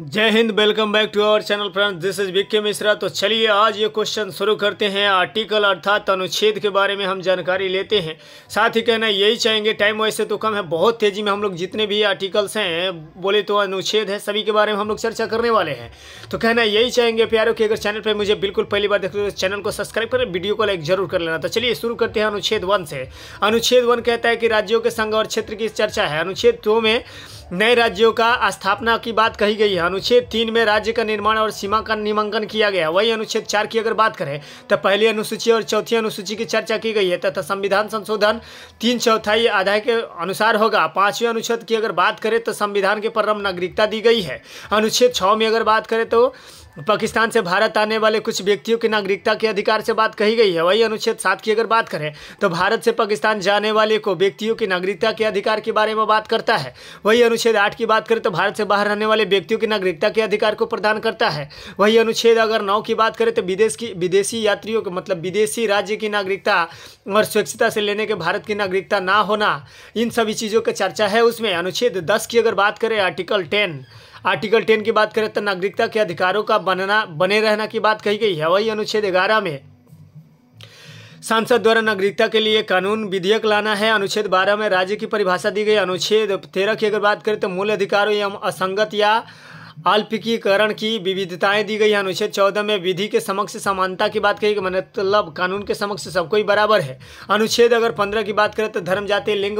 जय हिंद welcome back to our channel friends this is Vicky Mishra तो चलिए आज ये क्वेश्चन शुरू करते हैं आर्टिकल अर्थात अनुच्छेद के बारे में हम जानकारी लेते हैं साथ ही कहना यही चाहेंगे टाइम वैसे तो कम है बहुत तेज़ी में हम लोग जितने भी आर्टिकल्स हैं बोले तो अनुच्छेद है सभी के बारे में हम लोग चर्चा करने वाले हैं तो कहना यही चाहेंगे प्यारों की अगर चैनल पर मुझे बिल्कुल पहली बार देख लो तो चैनल को सब्सक्राइब करें वीडियो को लाइक जरूर कर लेना तो चलिए शुरू करते हैं अनुच्छेद वन से अनुच्छेद वन कहता है कि राज्यों के संघ और क्षेत्र की चर्चा है अनुच्छेद दो में नए राज्यों का स्थापना की बात कही गई है अनुच्छेद तीन में राज्य का निर्माण और सीमा का निमंकन किया गया वही अनुच्छेद चार की अगर बात करें तो पहली अनुसूची और चौथी अनुसूची की चर्चा की गई है तथा संविधान संशोधन तीन चौथाई आधार के अनुसार होगा पांचवें अनुच्छेद की अगर बात करें तो संविधान के परम नागरिकता दी गई है अनुच्छेद छः में अगर बात करें तो पाकिस्तान से भारत आने वाले कुछ व्यक्तियों की नागरिकता के अधिकार से बात कही गई है वही अनुच्छेद सात की अगर बात करें तो भारत से पाकिस्तान जाने वाले को व्यक्तियों की नागरिकता के अधिकार के बारे में बात करता है वही अनुच्छेद आठ की बात करें तो भारत से बाहर रहने वाले व्यक्तियों की नागरिकता के अधिकार को प्रदान करता है वही अनुच्छेद अगर नौ की बात करें तो विदेश की विदेशी यात्रियों को मतलब विदेशी राज्य की नागरिकता और स्वच्छता से लेने के भारत की नागरिकता ना होना इन सभी चीज़ों की चर्चा है उसमें अनुच्छेद दस की अगर बात करें आर्टिकल टेन आर्टिकल टेन की बात करें तो नागरिकता के अधिकारों का बनना बने रहना की बात कही गई है वही अनुच्छेद ग्यारह में सांसद द्वारा नागरिकता के लिए कानून विधेयक लाना है अनुच्छेद 12 में राज्य की परिभाषा दी गई अनुच्छेद तेरह की अगर बात करें तो मूल अधिकारों एवं असंगत या आल्पिकीकरण की विविधताएं दी गई है अनुच्छेद चौदह में विधि के समक्ष समानता की बात कही गई मतलब कानून के समक्ष सबको ही बराबर है अनुच्छेद अगर पंद्रह की बात करें तो धर्म जाति लिंग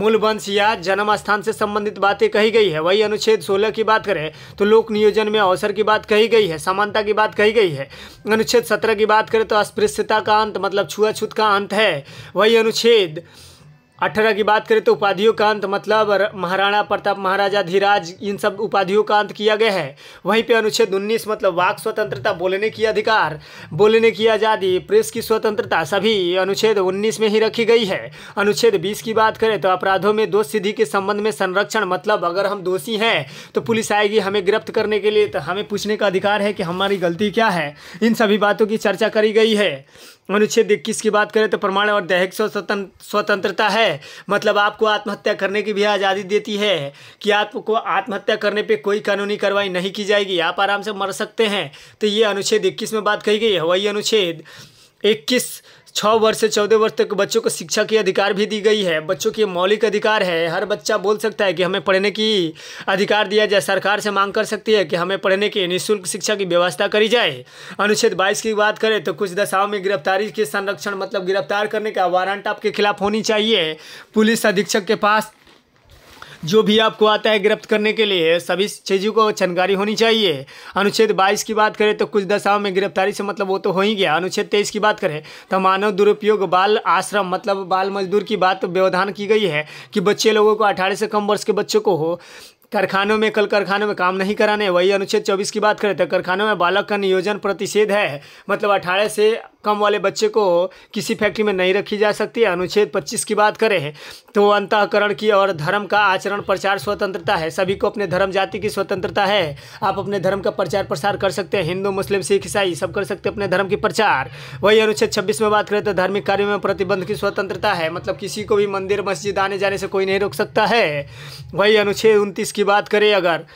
मूल वंश या जन्म स्थान से संबंधित बातें कही गई है वही अनुच्छेद सोलह की बात करें तो लोक नियोजन में अवसर की बात कही गई है समानता की बात कही गई है अनुच्छेद सत्रह की बात करें तो अस्पृश्यता का अंत मतलब छुआछूत का अंत है वही अनुच्छेद अठारह की बात करें तो उपाधियों का अंत मतलब महाराणा प्रताप महाराजा धीराज इन सब उपाधियों का अंत किया गया है वहीं पे अनुच्छेद उन्नीस मतलब वाक स्वतंत्रता बोलने की अधिकार बोलने की आज़ादी प्रेस की स्वतंत्रता सभी अनुच्छेद उन्नीस में ही रखी गई है अनुच्छेद बीस की बात करें तो अपराधों में दोष सिद्धि के संबंध में संरक्षण मतलब अगर हम दोषी हैं तो पुलिस आएगी हमें गिरफ्त करने के लिए तो हमें पूछने का अधिकार है कि हमारी गलती क्या है इन सभी बातों की चर्चा करी गई है अनुच्छेद इक्कीस की बात करें तो प्रमाण और दैहिक स्वतंत्रता है मतलब आपको आत्महत्या करने की भी आज़ादी देती है कि आपको आत्महत्या करने पे कोई कानूनी कार्रवाई नहीं की जाएगी आप आराम से मर सकते हैं तो ये अनुच्छेद इक्कीस में बात कही गई है वही अनुच्छेद इक्कीस छः वर्ष से चौदह वर्ष तक बच्चों को शिक्षा की अधिकार भी दी गई है बच्चों की मौलिक अधिकार है हर बच्चा बोल सकता है कि हमें पढ़ने की अधिकार दिया जाए सरकार से मांग कर सकती है कि हमें पढ़ने की निःशुल्क शिक्षा की व्यवस्था करी जाए अनुच्छेद बाईस की बात करें तो कुछ दशाओं में गिरफ्तारी के संरक्षण मतलब गिरफ्तार करने का वारंट आपके खिलाफ होनी चाहिए पुलिस अधीक्षक के पास जो भी आपको आता है गिरफ्त करने के लिए सभी चीज़ों को जानकारी होनी चाहिए अनुच्छेद बाईस की बात करें तो कुछ दशाओं में गिरफ्तारी से मतलब वो तो हो ही गया अनुच्छेद तेईस की बात करें तो मानव दुरुपयोग बाल आश्रम मतलब बाल मजदूर की बात तो व्यवधान की गई है कि बच्चे लोगों को अठारह से कम वर्ष के बच्चों को हो कारखानों में कल कारखानों में काम नहीं कराने वही अनुच्छेद 24 की बात करें तो कारखानों में बालक का नियोजन प्रतिषेध है मतलब 18 से कम वाले बच्चे को किसी फैक्ट्री में नहीं रखी जा सकती अनुच्छेद 25 की बात करें तो अंतकरण की और धर्म का आचरण प्रचार स्वतंत्रता है सभी को अपने धर्म जाति की स्वतंत्रता है आप अपने धर्म का प्रचार प्रसार कर सकते हैं हिंदू मुस्लिम सिख ईसाई सब कर सकते हैं अपने धर्म की प्रचार वही अनुच्छेद छब्बीस में बात करें तो धार्मिक कार्यों में प्रतिबंध की स्वतंत्रता है मतलब किसी को भी मंदिर मस्जिद आने जाने से कोई नहीं रोक सकता है वही अनुच्छेद उनतीस की बात करें अगर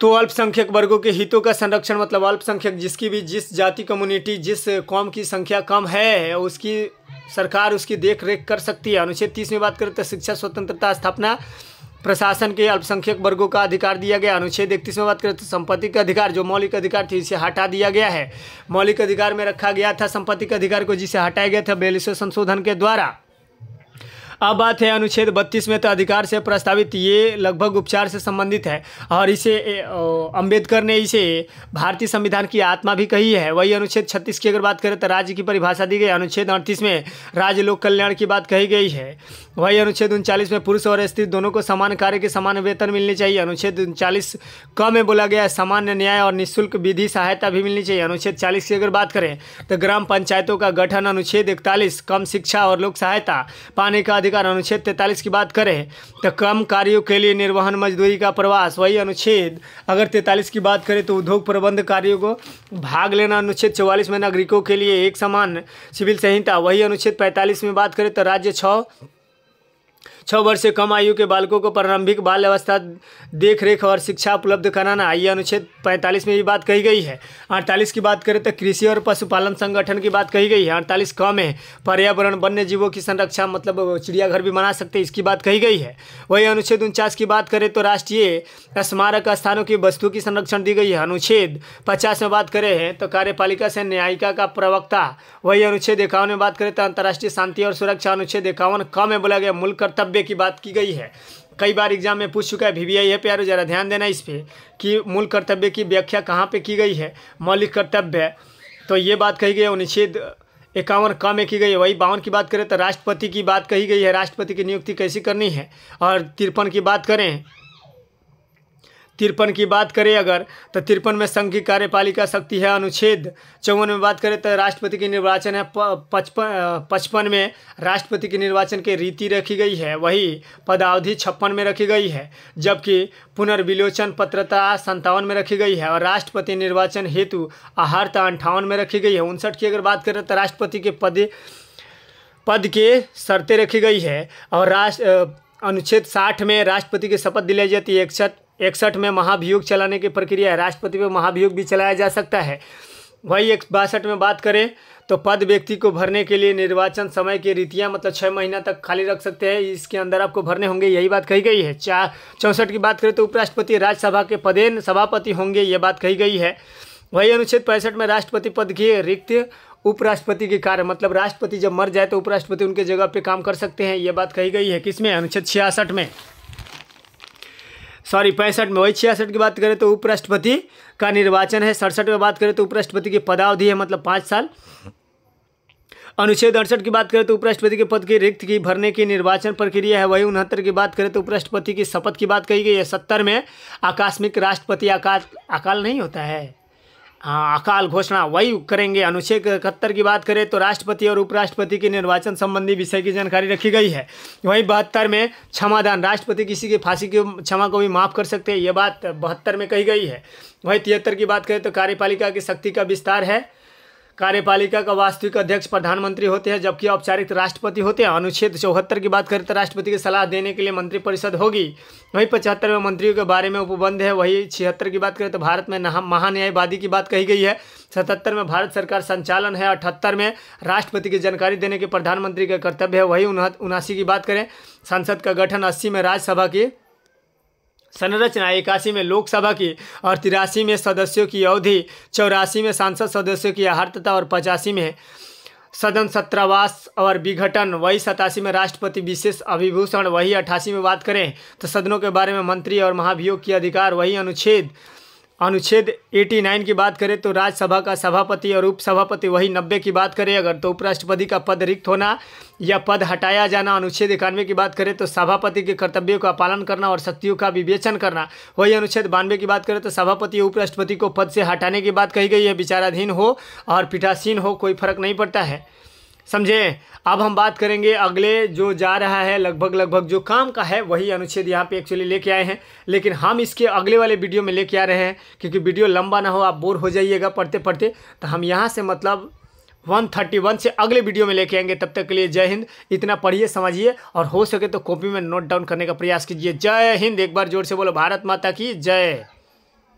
तो अल्पसंख्यक वर्गों के हितों का संरक्षण मतलब अल्पसंख्यक जिसकी भी जिस जाति कम्युनिटी जिस कौम की संख्या कम है उसकी सरकार उसकी देख रेख कर सकती है अनुच्छेद तीस में बात करें तो शिक्षा स्वतंत्रता स्थापना प्रशासन के अल्पसंख्यक वर्गों का अधिकार दिया गया अनुच्छेद इकतीस में बात करें तो संपत्ति का अधिकार जो मौलिक अधिकार थी इसे हटा दिया गया है मौलिक अधिकार में रखा गया था संपत्ति का अधिकार को जिसे हटाया गया था बेलिस संशोधन के द्वारा अब बात है अनुच्छेद बत्तीस में तो अधिकार से प्रस्तावित ये लगभग उपचार से संबंधित है और इसे अंबेडकर ने इसे भारतीय संविधान की आत्मा भी कही है वही अनुच्छेद छत्तीस की अगर बात करें तो राज्य की परिभाषा दी गई अनुच्छेद अड़तीस में राज्य लोक कल्याण की बात कही गई है वही अनुच्छेद उनचालीस में पुरुष और स्त्री दोनों को समान कार्य के समान वेतन मिलने चाहिए अनुच्छेद उनचालीस क में बोला गया सामान्य न्याय और निःशुल्क विधि सहायता भी मिलनी चाहिए अनुच्छेद चालीस की अगर बात करें तो ग्राम पंचायतों का गठन अनुच्छेद इकतालीस कम शिक्षा और लोक सहायता पाने का अधिकार अनुच्छेद तैंतालीस की बात करें तो कम कार्यों के लिए निर्वहन मजदूरी का प्रवास वही अनुच्छेद अगर तैंतालीस की बात करें तो उद्योग प्रबंध कार्यों को भाग लेना अनुच्छेद चौवालीस में नागरिकों के लिए एक समान सिविल संहिता वही अनुच्छेद पैंतालीस में बात करें तो राज्य छः छः वर्ष से कम आयु के बालकों को प्रारंभिक बाल अवस्था देखरेख और शिक्षा उपलब्ध कराना ये अनुच्छेद 45 में भी बात कही गई है अड़तालीस की बात करें तो कृषि और पशुपालन संगठन की बात कही गई है अड़तालीस क में पर्यावरण वन्य जीवों की संरक्षा मतलब चिड़ियाघर भी बना सकते इसकी बात कही गई है वही अनुच्छेद उनचास की बात करें तो राष्ट्रीय स्मारक स्थानों की वस्तु की संरक्षण दी गई है अनुच्छेद पचास में बात करें तो कार्यपालिका से न्यायिका का प्रवक्ता वही अनुच्छेद इक्यावन में बात करें तो अंतर्राष्ट्रीय शांति और सुरक्षा अनुच्छेद इक्यावन क में बोला गया मूल कर्तव्य नब्बे की बात की गई है कई बार एग्जाम में पूछ चुका है वीवीआई है प्यारो जरा ध्यान देना इस पर कि मूल कर्तव्य की व्याख्या कहाँ पे की गई है मौलिक कर्तव्य तो ये बात कही गई है अनुच्छेद इक्यावन क में की गई है वही बावन की बात करें तो राष्ट्रपति की बात कही गई है राष्ट्रपति की नियुक्ति कैसी करनी है और तिरपन की बात करें तिरपन की बात करें अगर तो तिरपन में संघ की कार्यपालिका शक्ति है अनुच्छेद चौवन में बात करें तो राष्ट्रपति की निर्वाचन है पचपन पचपन में राष्ट्रपति के निर्वाचन की रीति रखी गई है वही पदावधि छप्पन में रखी गई है जबकि पुनर्विलोचन पत्रता संतावन में रखी गई है और राष्ट्रपति निर्वाचन हेतु आहारता अंठावन में रखी गई है उनसठ की अगर बात करें तो राष्ट्रपति के पद पद के शर्तें रखी गई है और राष्ट्र अनुच्छेद साठ में राष्ट्रपति की शपथ दिलाई जाती है इकसठ इकसठ में महाभियोग चलाने की प्रक्रिया है राष्ट्रपति पर महाभियोग भी चलाया जा सकता है वही एक बासठ में बात करें तो पद व्यक्ति को भरने के लिए निर्वाचन समय की रीतियां मतलब छः महीना तक खाली रख सकते हैं इसके अंदर आपको भरने होंगे यही बात कही गई है चार चौंसठ की बात करें तो उपराष्ट्रपति राज्यसभा के पदेन सभापति होंगे ये बात कही गई है वही अनुच्छेद पैंसठ में राष्ट्रपति पद की रिक्त उपराष्ट्रपति के कार्य मतलब राष्ट्रपति जब मर जाए तो उपराष्ट्रपति उनके जगह पर काम कर सकते हैं ये बात कही गई है किसमें अनुच्छेद छियासठ में सॉरी पैंसठ में वही छियासठ की बात करें तो उपराष्ट्रपति का निर्वाचन है सड़सठ में बात करें तो उपराष्ट्रपति की पदावधि है मतलब पाँच साल अनुच्छेद अड़सठ की बात करें तो उपराष्ट्रपति के पद की रिक्त की भरने की निर्वाचन प्रक्रिया है वही उनहत्तर की बात करें तो उपराष्ट्रपति की शपथ की बात कही गई है सत्तर में आकस्मिक राष्ट्रपति अकाल अकाल नहीं होता है अकाल घोषणा वही करेंगे अनुच्छेद इकहत्तर की बात करें तो राष्ट्रपति और उपराष्ट्रपति के निर्वाचन संबंधी विषय की जानकारी रखी गई है वही बहत्तर में क्षमादान राष्ट्रपति किसी की फांसी की क्षमा को भी माफ़ कर सकते हैं ये बात बहत्तर में कही गई है वही तिहत्तर की बात करें तो कार्यपालिका की शक्ति का विस्तार है कार्यपालिका का वास्तविक अध्यक्ष प्रधानमंत्री होते हैं जबकि औपचारिक राष्ट्रपति होते हैं अनुच्छेद चौहत्तर की बात करें तो राष्ट्रपति की सलाह देने के लिए मंत्रिपरिषद होगी वहीं पचहत्तर में मंत्रियों के बारे में उपबंध है वहीं छिहत्तर की बात करें तो भारत में महान्यायवादी की बात कही गई है सतहत्तर में भारत सरकार संचालन है अठहत्तर में राष्ट्रपति की जानकारी देने के प्रधानमंत्री का कर्तव्य है वही उनासी की बात करें संसद का गठन अस्सी में राज्यसभा की संरचना इक्यासी में लोकसभा की और तिरासी में सदस्यों की अवधि चौरासी में सांसद सदस्यों की अहर्तता और पचासी में सदन सत्रावास और विघटन वही सतासी में राष्ट्रपति विशेष अभिभूषण वही अट्ठासी में बात करें तो सदनों के बारे में मंत्री और महाभियोग की अधिकार वही अनुच्छेद अनुच्छेद 89 की बात करें तो राज्यसभा का सभापति और उपसभापति वही 90 की बात करें अगर तो उपराष्ट्रपति का पद रिक्त होना या पद हटाया जाना अनुच्छेद इक्यानवे की बात करें तो सभापति के कर्तव्यों का पालन करना और शक्तियों का विवेचन करना वही अनुच्छेद बानवे की बात करें तो सभापति उपराष्ट्रपति को पद से हटाने की बात कही गई है विचाराधीन हो और पीठासीन हो कोई फर्क नहीं पड़ता है समझे अब हम बात करेंगे अगले जो जा रहा है लगभग लगभग जो काम का है वही अनुच्छेद यहाँ पे एक्चुअली लेके आए हैं लेकिन हम इसके अगले वाले वीडियो में लेके आ रहे हैं क्योंकि वीडियो लंबा ना हो आप बोर हो जाइएगा पढ़ते पढ़ते तो हम यहाँ से मतलब 131 से अगले वीडियो में लेके आएंगे तब तक के लिए जय हिंद इतना पढ़िए समझिए और हो सके तो कॉपी में नोट डाउन करने का प्रयास कीजिए जय हिंद एक बार जोर से बोलो भारत माता की जय